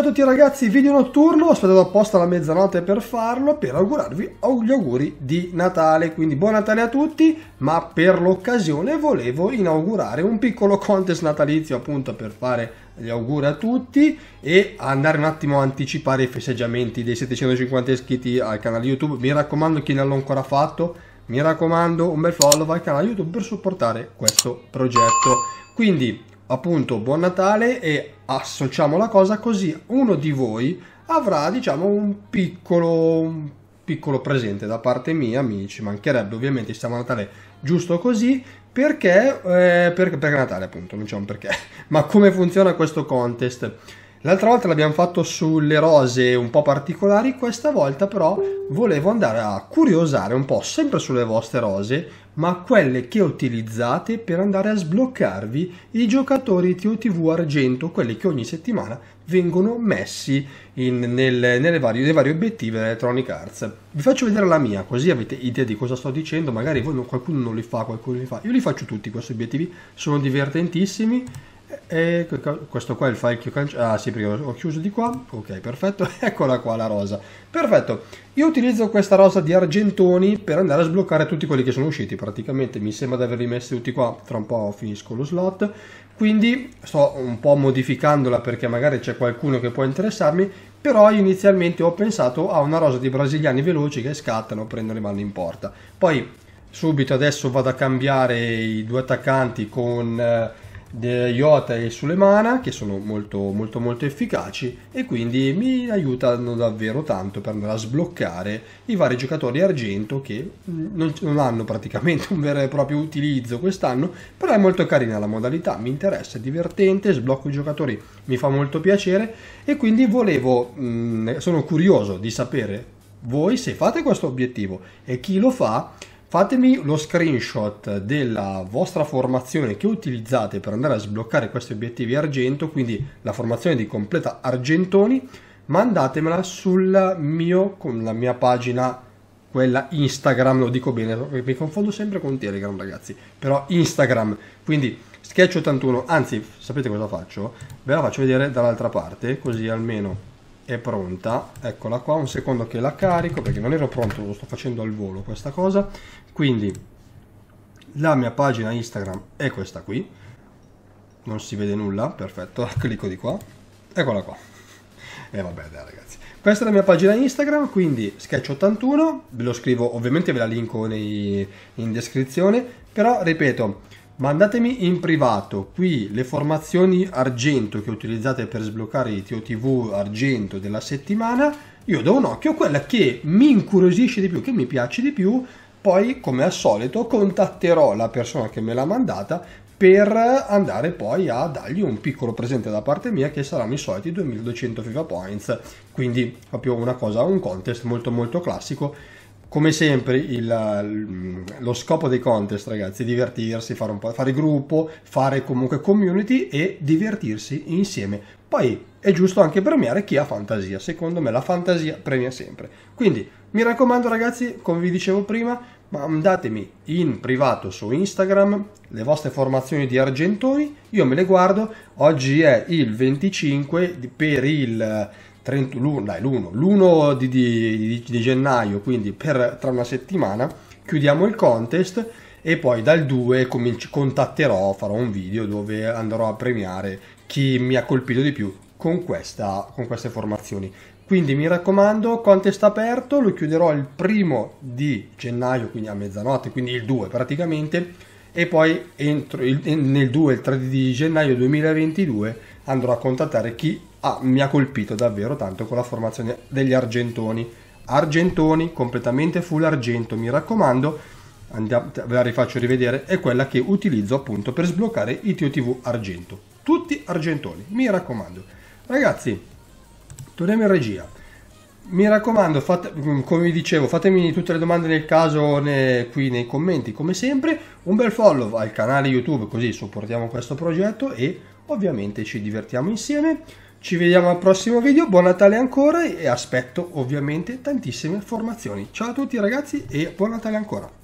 Ciao a tutti ragazzi, video notturno, ho aspettato apposta la mezzanotte per farlo, per augurarvi gli auguri di Natale, quindi buon Natale a tutti, ma per l'occasione volevo inaugurare un piccolo contest natalizio appunto per fare gli auguri a tutti e andare un attimo a anticipare i festeggiamenti dei 750 iscritti al canale YouTube, mi raccomando chi non l'ha ancora fatto, mi raccomando un bel follow al canale YouTube per supportare questo progetto. Quindi appunto buon Natale e associamo la cosa così uno di voi avrà diciamo un piccolo, un piccolo presente da parte mia amici mancherebbe ovviamente stiamo a Natale giusto così perché, eh, perché per Natale appunto non c'è diciamo un perché ma come funziona questo contest L'altra volta l'abbiamo fatto sulle rose un po' particolari, questa volta però volevo andare a curiosare un po' sempre sulle vostre rose, ma quelle che utilizzate per andare a sbloccarvi i giocatori TOTV argento, quelli che ogni settimana vengono messi in, nel, nelle varie, nei vari obiettivi dell'Electronic Arts. Vi faccio vedere la mia, così avete idea di cosa sto dicendo, magari voi non, qualcuno non li fa, qualcuno li fa. Io li faccio tutti questi obiettivi, sono divertentissimi e questo qua è il file che ho cancellato. Ah sì, perché ho chiuso di qua. Ok, perfetto. Eccola qua la rosa. Perfetto. Io utilizzo questa rosa di argentoni per andare a sbloccare tutti quelli che sono usciti. Praticamente mi sembra di averli messi tutti qua. Tra un po' finisco lo slot. Quindi sto un po' modificandola perché magari c'è qualcuno che può interessarmi. Però inizialmente ho pensato a una rosa di brasiliani veloci che scattano, prendono le mani in porta. Poi subito adesso vado a cambiare i due attaccanti con... Eh, Iota e Sulemana che sono molto molto molto efficaci e quindi mi aiutano davvero tanto per andare a sbloccare i vari giocatori argento che non, non hanno praticamente un vero e proprio utilizzo quest'anno però è molto carina la modalità mi interessa è divertente sblocco i giocatori mi fa molto piacere e quindi volevo mh, mm, sono curioso di sapere voi se fate questo obiettivo e chi lo fa Fatemi lo screenshot della vostra formazione che utilizzate per andare a sbloccare questi obiettivi argento, quindi la formazione di completa argentoni, mandatemela sulla mia pagina, quella Instagram, lo dico bene, mi confondo sempre con Telegram ragazzi, però Instagram, quindi Sketch 81, anzi sapete cosa faccio? Ve la faccio vedere dall'altra parte, così almeno è pronta eccola qua un secondo che la carico perché non ero pronto lo sto facendo al volo questa cosa quindi la mia pagina instagram è questa qui non si vede nulla perfetto clicco di qua eccola qua e eh, vabbè dai ragazzi questa è la mia pagina Instagram, quindi Sketch81, ve lo scrivo, ovviamente ve la linko nei, in descrizione, però ripeto, Mandatemi in privato qui le formazioni argento che utilizzate per sbloccare i TOTV argento della settimana. Io do un occhio a quella che mi incuriosisce di più, che mi piace di più. Poi, come al solito, contatterò la persona che me l'ha mandata per andare poi a dargli un piccolo presente da parte mia che saranno i soliti 2200 FIFA Points. Quindi proprio una cosa, un contest molto molto classico come sempre il, lo scopo dei contest ragazzi è divertirsi, fare, un po', fare gruppo, fare comunque community e divertirsi insieme. Poi è giusto anche premiare chi ha fantasia, secondo me la fantasia premia sempre. Quindi mi raccomando ragazzi, come vi dicevo prima, mandatemi in privato su Instagram le vostre formazioni di argentoni, io me le guardo, oggi è il 25 per il l'1 di, di, di, gennaio, quindi per, tra una settimana, chiudiamo il contest e poi dal 2 cominci, contatterò, farò un video dove andrò a premiare chi mi ha colpito di più con, questa, con queste formazioni. Quindi mi raccomando, contest aperto, lo chiuderò il primo di gennaio, quindi a mezzanotte, quindi il 2 praticamente e poi entro il, nel 2 il 3 di gennaio 2022 andrò a contattare chi ha, mi ha colpito davvero tanto con la formazione degli argentoni argentoni completamente full argento mi raccomando andiamo, ve la rifaccio rivedere è quella che utilizzo appunto per sbloccare i TOTV argento tutti argentoni mi raccomando ragazzi torniamo in regia mi raccomando, fate, mm, come vi dicevo, fatemi tutte le domande del caso ne, qui nei commenti, come sempre. Un bel follow al canale YouTube, così supportiamo questo progetto e ovviamente ci divertiamo insieme. Ci vediamo al prossimo video, buon Natale ancora e aspetto ovviamente tantissime informazioni. Ciao a tutti ragazzi e buon Natale ancora!